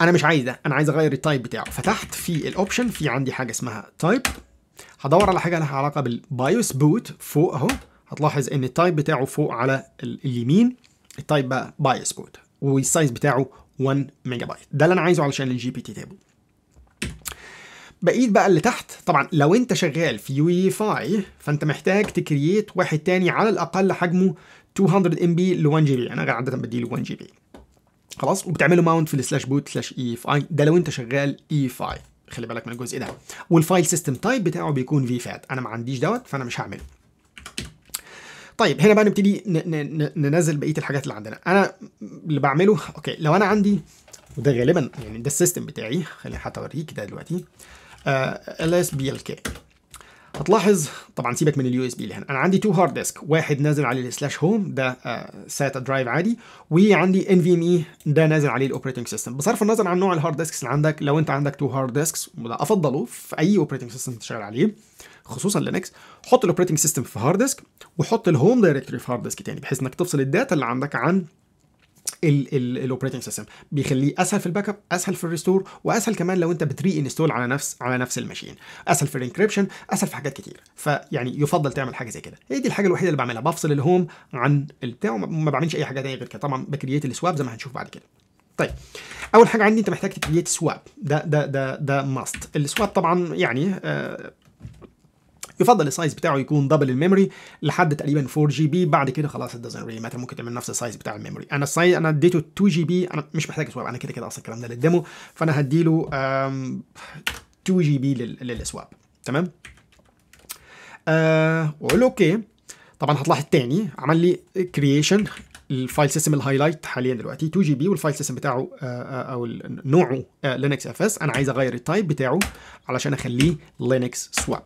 انا مش عايز ده انا عايز اغير التايب بتاعه فتحت في الاوبشن في عندي حاجه اسمها تايب هدور على حاجه لها علاقه بالبايوس بوت فوق اهو هتلاحظ ان التايب بتاعه فوق على اليمين التايب بقى بايوس بوت والسايز بتاعه 1 ميجا بايت ده اللي انا عايزه علشان الجي بي تي تابل بقيت بقى اللي تحت طبعا لو انت شغال في يو 5 e فانت محتاج تكرييت واحد تاني على الاقل حجمه 200 ام بي ل 1 جي بي انا عاده بديله 1 جي بي خلاص وبتعمله ماونت في السلاش بوت سلاش اي اف اي ده لو انت شغال اي اف اي خلي بالك من الجزء ده والفايل سيستم تايب بتاعه بيكون في فات انا ما عنديش دوت فانا مش هعمله طيب هنا بقى نبتدي ننزل بقيه الحاجات اللي عندنا انا اللي بعمله اوكي لو انا عندي وده غالبا يعني ده السيستم بتاعي خليني حتى اوريك ده دلوقتي ال اس بي ال كي هتلاحظ طبعا سيبك من اليو اس بي هنا انا عندي تو هارد ديسك واحد نازل عليه السلاش هوم ده ساتا آه، درايف عادي وعندي ان في ام اي ده نازل عليه الاوبريتنج سيستم بصرف النظر عن نوع الهارد ديسكس اللي عندك لو انت عندك تو هارد ديسكس وده افضله في اي اوبريتنج سيستم تشتغل عليه خصوصا لينكس حط الاوبريتنج سيستم في هارد ديسك وحط الهوم دايركتوري في هارد ديسك تاني بحيث انك تفصل الداتا اللي عندك عن الاوبريتنج سيستم بيخليه اسهل في الباك اب اسهل في الريستور واسهل كمان لو انت بتري انستول على نفس على نفس الماشين اسهل في الانكربشن اسهل في حاجات كتير فيعني يفضل تعمل حاجه زي كده هي دي الحاجه الوحيده اللي بعملها بفصل الهوم عن البتاع ما بعملش اي حاجه ثانيه غير كده طبعا بكرييت السواب زي ما هنشوف بعد كده طيب اول حاجه عندي انت محتاج تكريت سواب ده ده ده ده ماست السواب طبعا يعني آه يفضل السايز بتاعه يكون دبل الميموري لحد تقريبا 4 جي بي بعد كده خلاص الدزن ريلي ماتر ممكن تعمل نفس السايز بتاع الميموري انا السايز انا اديته 2 جي بي انا مش محتاج سواب انا كده كده اصلا الكلام ده للديمو فانا هديله 2 جي بي للسواب تمام أه واقول له اوكي طبعا هتلاحظ الثاني عمل لي كرييشن الفايل سيستم الهايلايت حاليا دلوقتي 2 جي بي والفايل سيستم بتاعه آه، آه، او نوعه لينكس اف اس انا عايز اغير التايب بتاعه علشان اخليه لينكس سواب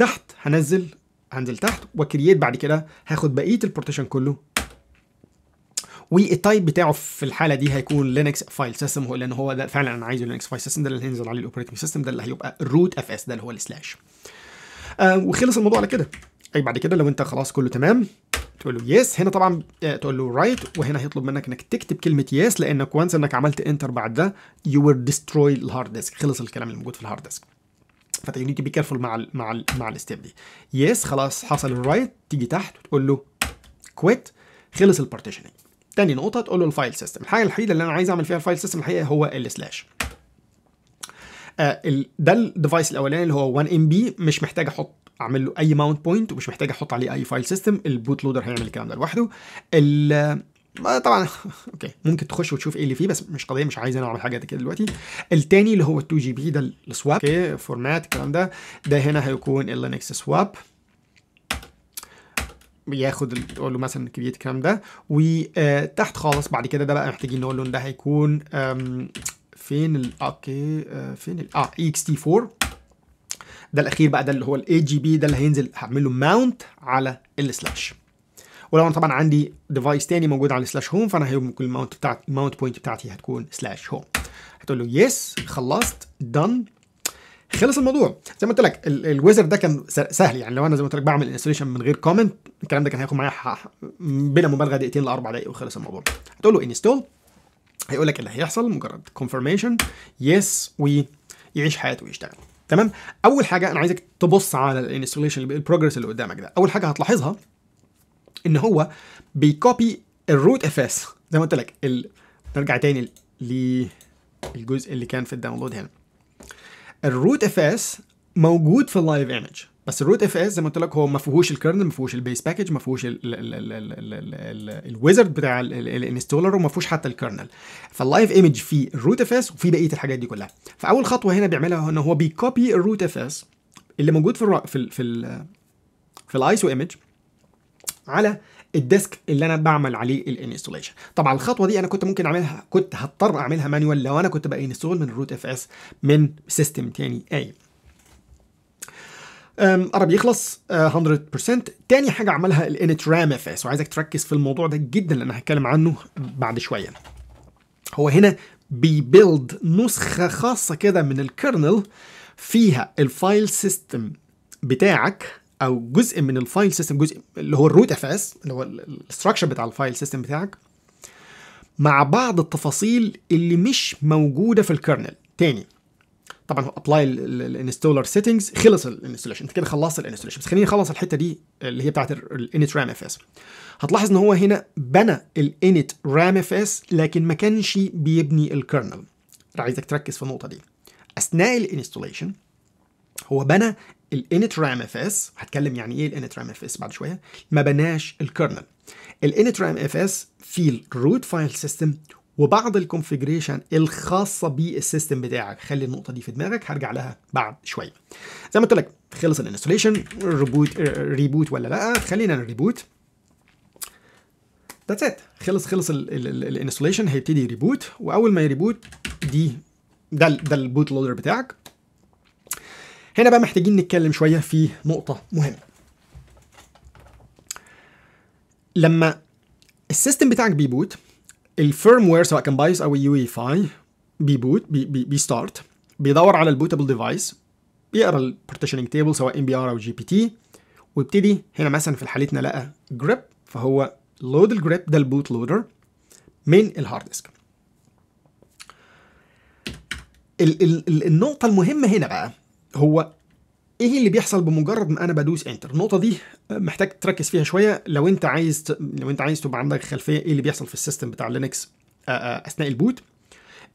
تحت هنزل هنزل تحت وكرييت بعد كده هاخد بقيه البارتيشن كله والتايب بتاعه في الحاله دي هيكون لينكس فايل سيستم هو لان هو ده فعلا انا عايزه لينكس فايل سيستم ده اللي هينزل عليه الاوبريتنج سيستم ده اللي هيبقى الروت اف اس ده اللي هو السلاش آه وخلص الموضوع على كده اي بعد كده لو انت خلاص كله تمام تقول له يس هنا طبعا آه، تقول له رايت وهنا هيطلب منك انك تكتب كلمه يس لانك وانس انك عملت انتر بعد ده يو وير ديستروي الهارد ديسك خلص الكلام اللي موجود في الهارد ديسك فانت يو نيد تو بي كيرفول مع الـ مع الـ مع الستيب دي يس yes, خلاص حصل الرايت تيجي تحت وتقول له كويت خلص البارتيشننج تاني نقطه تقول له الفايل سيستم الحاجه الوحيده اللي انا عايز اعمل فيها الفايل سيستم الحقيقه هو السلاش آه، ده الديفايس الاولاني اللي هو 1 ام بي مش محتاج احط اعمل له اي ماونت بوينت ومش محتاج احط عليه اي فايل سيستم البوت لودر هيعمل الكلام ده لوحده آه، طبعا *laughs* اوكي ممكن تخش وتشوف ايه اللي فيه بس مش قضيه مش عايز انا اعمل حاجه كده دلوقتي التاني اللي هو 2 جي بي ده السواب اوكي فورمات الكلام ده ده هنا هيكون اللينكس سواب بياخد تقول له مثلا كريت الكلام ده وتحت آه، خالص بعد كده ده بقى محتاجين نقول له ان ده هيكون فين اوكي آه، فين اه اي اكس تي 4 ده الاخير بقى ده اللي هو الاي جي بي ده اللي هينزل هعمل له ماونت على السلاش ولو انا طبعا عندي ديفايس تاني موجود على سلاش هوم فانا كل الماونت بتاع الماونت بوينت بتاعتي هتكون سلاش هوم هتقول له يس خلصت دن خلص الموضوع زي ما قلت لك الويزر ده كان سهل يعني لو انا زي ما قلت لك بعمل انستليشن من غير كومنت الكلام ده كان هياخد معايا بلا مبالغه دقيقتين لاربع دقائق وخلص الموضوع هتقول له انستول هيقول لك إيه اللي هيحصل مجرد كونفرميشن يس ويعيش حياته ويشتغل تمام اول حاجه انا عايزك تبص على الانستليشن البروجرس اللي قدامك ده اول حاجه هتلاحظها ان هو بيكوبي الروت اف اس زي ما قلت لك ال... نرجع تاني للجزء اللي كان في الداونلود هنا الروت اف اس موجود في اللايف ايمج بس الروت اف اس زي ما قلت لك هو ما فيهوش الكيرنل ما فيهوش البيس باكج ما فيهوش الويزرد بتاع الانستولر وما فيهوش حتى الكيرنل فاللايف ايمج فيه الروت اف اس وفي بقيه الحاجات دي كلها فاول خطوه هنا بيعملها ان هو بيكوبي الروت اف اس اللي موجود في الـ في الـ في في الايسو ايمج على الديسك اللي انا بعمل عليه الانستوليشن طبعا الخطوه دي انا كنت ممكن اعملها كنت هضطر اعملها مانيوال لو انا كنت بانستول من الروت اف اس من سيستم تاني اي قرب يخلص 100% آه، تاني حاجه عملها الانت رام اف اس وعايزك تركز في الموضوع ده جدا لان هتكلم عنه بعد شويه هو هنا بيبيلد نسخه خاصه كده من الكيرنل فيها الفايل سيستم بتاعك او جزء من الفايل سيستم جزء اللي هو الروت اف اس اللي هو الاستراكشر بتاع الفايل سيستم بتاعك مع بعض التفاصيل اللي مش موجوده في الكيرنل تاني طبعا هو ابلاي الانستولر سيتنجز خلص الانستوليشن انت كده خلصت الانستوليشن بس خليني اخلص الحته دي اللي هي بتاعت الانيت رام اف اس هتلاحظ ان هو هنا بنى الانيت رام اف اس لكن ما كانش بيبني الكيرنل عايزك تركز في النقطه دي اثناء الانستوليشن هو بنى الانت رام اف اس هتكلم يعني ايه الانت رام اف اس بعد شويه ما بناش الكرنل الانت رام اف اس في الروت فايل سيستم وبعض الكونفجريشن الخاصه بالسيستم بتاعك خلي النقطه دي في دماغك هرجع لها بعد شويه زي ما قلت لك خلص الانستليشن ريبوت ريبوت ولا لا خلينا الريبوت ذاتس ات خلص خلص الانستليشن هيبتدي ريبوت واول ما يريبوت دي ده ده البوت لودر بتاعك هنا بقى محتاجين نتكلم شوية في نقطة مهمة لما السيستم بتاعك بيبوت الفيرم وير سواء كان بايوس او يو اي فاي بيبوت بيستارت بي بيستارت بيدور على البوتابل ديفايس بيقرا البارتيشننج تيبل سواء ام بي ار او جي بي تي ويبتدي هنا مثلا في حالتنا لقى جريب فهو لود الجريب ده البوت لودر من الهارد ديسك النقطة المهمة هنا بقى هو ايه اللي بيحصل بمجرد ما انا بدوس انتر النقطه دي آه، محتاج تركز فيها شويه لو انت عايز ت... لو انت عايز تبقى عندك خلفيه ايه اللي بيحصل في السيستم بتاع لينكس آه، آه، اثناء البوت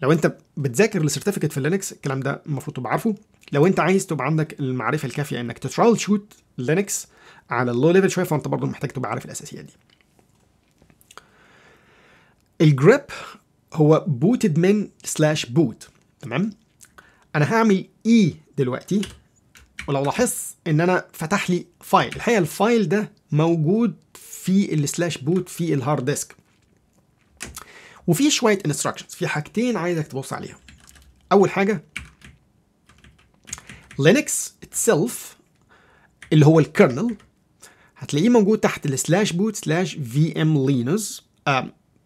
لو انت بتذاكر السيرتيفيكت في لينكس الكلام ده المفروض تبقى عارفه لو انت عايز تبقى عندك المعرفه الكافيه انك تتراول شوت لينكس على اللو ليفل شويه فانت برضه محتاج تبقى عارف الاساسيات دي الجريب هو بوتد من سلاش بوت تمام انا هعمل اي e دلوقتي ولو لاحظت ان انا فتح لي فايل الحقيقه الفايل ده موجود في السلاش بوت في الهارد ديسك وفي شويه انستراكشنز في حاجتين عايزك تبص عليها اول حاجه لينكس itself اللي هو الكيرنل هتلاقيه موجود تحت السلاش بوت سلاش في ام لينوز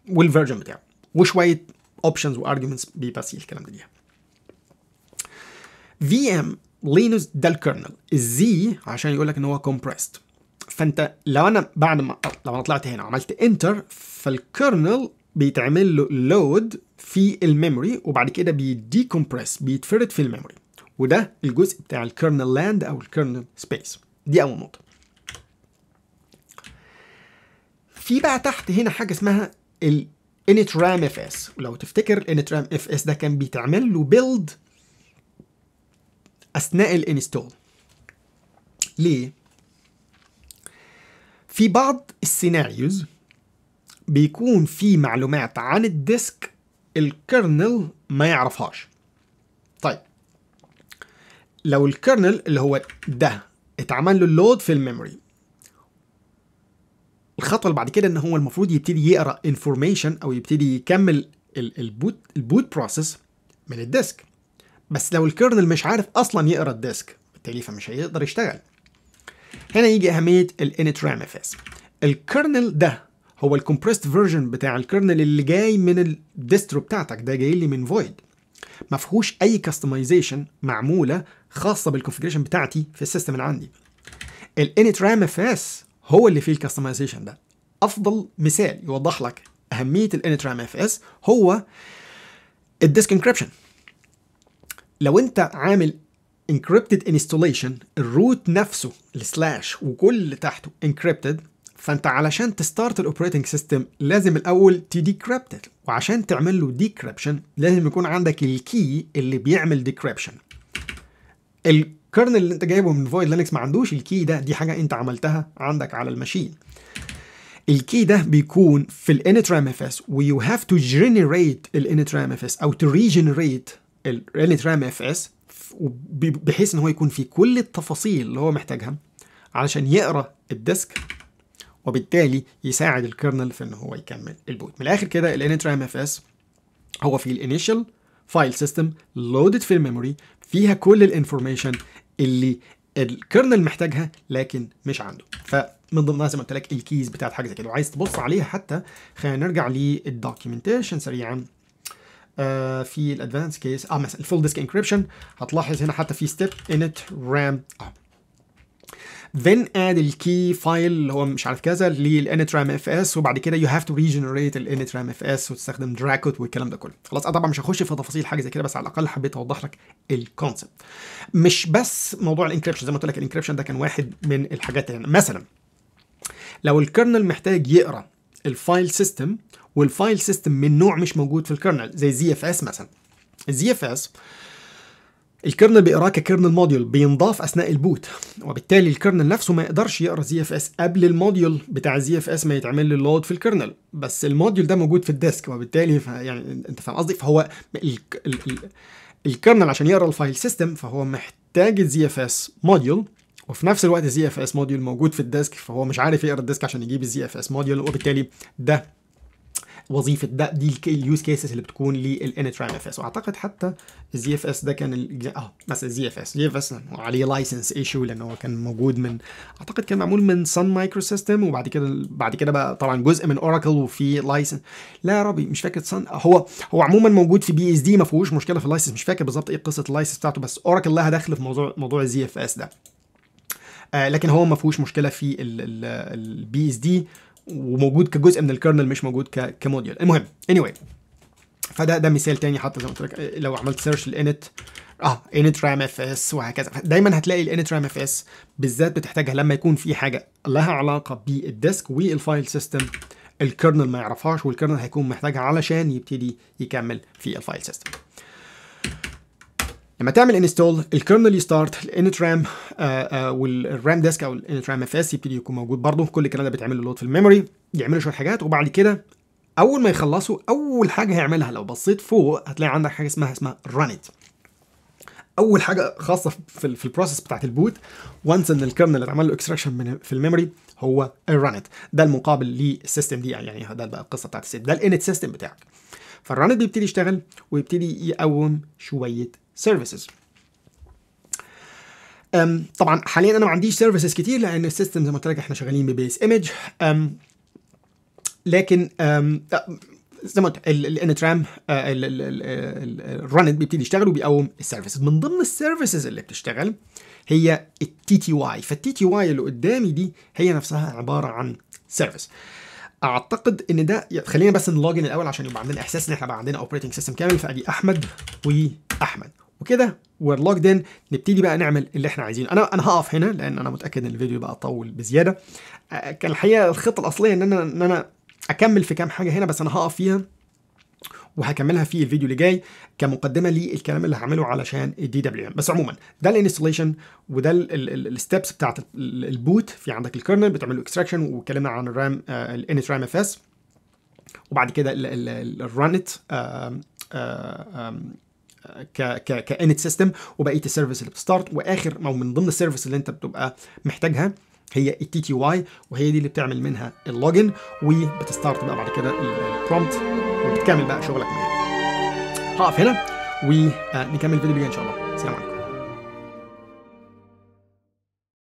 والفيرجن بتاعه وشويه اوبشنز وارجيومنتس بيبقى الكلام ده ليها في ام لينوس ده الكرنل الزي عشان يقول لك ان هو كومبريست فانت لو انا بعد ما لو انا طلعت هنا عملت انتر فالكرنل بيتعمل له لود في الميموري وبعد كده بيديكمبريس بيتفرد في الميموري وده الجزء بتاع الكرنل لاند او الكرنل سبيس دي اول نقطه في بقى تحت هنا حاجه اسمها ال init ram fs ولو تفتكر init ram fs ده كان بيتعمل له بيلد اثناء الانستول ليه في بعض السيناريوز بيكون في معلومات عن الديسك الكرنل ما يعرفهاش طيب لو الكرنل اللي هو ده اتعمل له اللود في الميموري الخطوه اللي بعد كده ان هو المفروض يبتدي يقرا انفورميشن او يبتدي يكمل البوت البوت بروسيس من الديسك بس لو الكيرنل مش عارف اصلا يقرا الديسك بالتالي فمش هيقدر يشتغل هنا يجي اهميه الانت رامفاس الكيرنل ده هو الكومبريست فيرجن بتاع الكيرنل اللي جاي من الديسترو بتاعتك ده جاي لي من فويد ما فيهوش اي كاستمايزيشن معموله خاصه بالكونفيجريشن بتاعتي في السيستم اللي عندي الانت رام اف اس هو اللي فيه الكاستمايزيشن ده افضل مثال يوضح لك اهميه الانت رام اف اس هو الديسك انكريبشن لو انت عامل encrypted installation الروت نفسه السلاش وكل اللي تحته encrypted فانت علشان تستارت الاوبريتنج سيستم لازم الاول تديكريبت وعشان تعمل له ديكريبشن لازم يكون عندك الكي اللي بيعمل ديكريبشن الكرنل اللي انت جايبه من فويد لينكس ما عندوش الكي ده دي حاجه انت عملتها عندك على الماشين الكي ده بيكون في الانترام اف اس ويو هاف تو جينيريت الانترام اف اس او تو ريجنريت الريليت رام اف اس بحيث ان هو يكون في كل التفاصيل اللي هو محتاجها علشان يقرا الديسك وبالتالي يساعد الكيرنل في ان هو يكمل البوت من الاخر كده الانت رام اف اس هو في الانيشال فايل سيستم لودد في الميموري فيها كل الانفورميشن اللي الكيرنل محتاجها لكن مش عنده فمن ضمنها زي ما قلت لك الكيز بتاعت حاجه زي كده وعايز تبص عليها حتى خلينا نرجع للدوكيومنتيشن سريعا آه، في الادفانس كيس اه مثلا الفول ديسك انكريبشن هتلاحظ هنا حتى في ستيب انت رام اب then add الكي فايل اللي هو مش عارف كذا للانت رام اف اس وبعد كده يو هاف تو ريجنريت الانت رام اف اس وتستخدم دراكوت والكلام ده كله خلاص انا آه، طبعا مش هخش في تفاصيل حاجه زي كده بس على الاقل حبيت اوضح لك الكونسبت مش بس موضوع الانكربشن زي ما قلت لك الانكربشن ده كان واحد من الحاجات يعني مثلا لو الكرنل محتاج يقرا الفايل سيستم والفايل سيستم من نوع مش موجود في الكرنل زي زي اف اس مثلا الزي اف اس الكرنل بيقراه ككرنل موديول بينضاف اثناء البوت وبالتالي الكرنل نفسه ما يقدرش يقرا زي اف اس قبل الموديول بتاع زي اف اس ما يتعمل له لود في الكرنل بس الموديول ده موجود في الديسك وبالتالي يعني انت فاهم قصدي فهو ال ال ال الكرنل عشان يقرا الفايل سيستم فهو محتاج الزي اف اس موديول وفي نفس الوقت الزي اف اس موديول موجود في الديسك فهو مش عارف يقرا الديسك عشان يجيب الزي اف اس موديول وبالتالي ده وظيفه ده دي اليوز كيسز اللي بتكون للانترام اف اس واعتقد حتى الزي اف اس ده كان اه مثلا الزي اف اس الزي اف اس عليه لايسنس ايشو لان هو كان موجود من اعتقد كان معمول من سان مايكرو سيستم وبعد كده بعد كده بقى طبعا جزء من اوراكل وفي لايسنس لا يا ربي مش فاكر سان هو هو عموما موجود في بي اس دي ما فيهوش مشكله في اللايسنس مش فاكر بالظبط ايه قصه اللايسنس بتاعته بس اوراكل لها دخل في موضوع موضوع الزي اف اس ده آه لكن هو ما فيهوش مشكله في البي اس دي وموجود كجزء من الكيرنل مش موجود كموديول المهم اني anyway. فده ده مثال تاني حتى زي ما قلت لك إيه، لو عملت سيرش للانت اه انت رام اف اس وهكذا دايما هتلاقي الانت رام اف اس بالذات بتحتاجها لما يكون في حاجه لها علاقه بالديسك والفايل سيستم الكيرنل ما يعرفهاش والكيرنل هيكون محتاجها علشان يبتدي يكمل في الفايل سيستم لما تعمل انستول الكيرنل يستارت الانت آه، رام آه، والرام ديسك او الانت رام اف اس يبتدي يكون موجود برضه كل الكلام ده بيتعمل له لود في الميموري يعملوا شويه حاجات وبعد كده اول ما يخلصوا اول حاجه هيعملها لو بصيت فوق هتلاقي عندك حاجه اسمها اسمها ران ات اول حاجه خاصه في, في البروسيس بتاعت البوت وانس ان الكيرنل اتعمل له اكستراكشن من في الميموري هو الران ات ده المقابل للسيستم دي يعني ده بقى القصه بتاعت السيستم ده الانت سيستم بتاعك فالران بيبتدي يشتغل ويبتدي يقوم شويه سيرفيسز طبعا حاليا انا ما عنديش سيرفيسز كتير لان السيستم زي ما قلت لك احنا شغالين ببيس ايمج لكن زي ما قلت الان ترام الرنت بيبتدي يشتغل وبيقوم السيرفيسز من ضمن السيرفيسز اللي بتشتغل هي التي تي واي فالتي تي واي اللي قدامي دي هي نفسها عباره عن سيرفيس اعتقد ان ده خلينا بس نلوجن الاول عشان يبقى عندنا احساس ان احنا بقى عندنا اوبريتنج سيستم كامل فادي احمد واحمد وكده وير لوجد ان نبتدي بقى نعمل اللي احنا عايزينه انا انا هقف هنا لان انا متاكد ان الفيديو بقى طول بزياده كان الحقيقه الخطه الاصليه ان انا ان انا اكمل في كام حاجه هنا بس انا هقف فيها وهكملها في الفيديو اللي جاي كمقدمه للكلام اللي هعمله علشان الدي دبليو ام بس عموما ده الانستليشن وده الستبس بتاعت البوت في عندك الكرنل بتعمل له اكستراكشن واتكلمنا عن الرام الانت رام اف اس وبعد كده الرانت ك ك كانت سيستم وبقيه السيرفيس اللي بتستارت واخر او من ضمن السيرفيس اللي انت بتبقى محتاجها هي التي تي واي وهي دي اللي بتعمل منها اللوجن وبتستارت بقى بعد كده البرومبت وبتكمل بقى شغلك معاها هقف هنا ونكمل الفيديو ان شاء الله سلام عليكم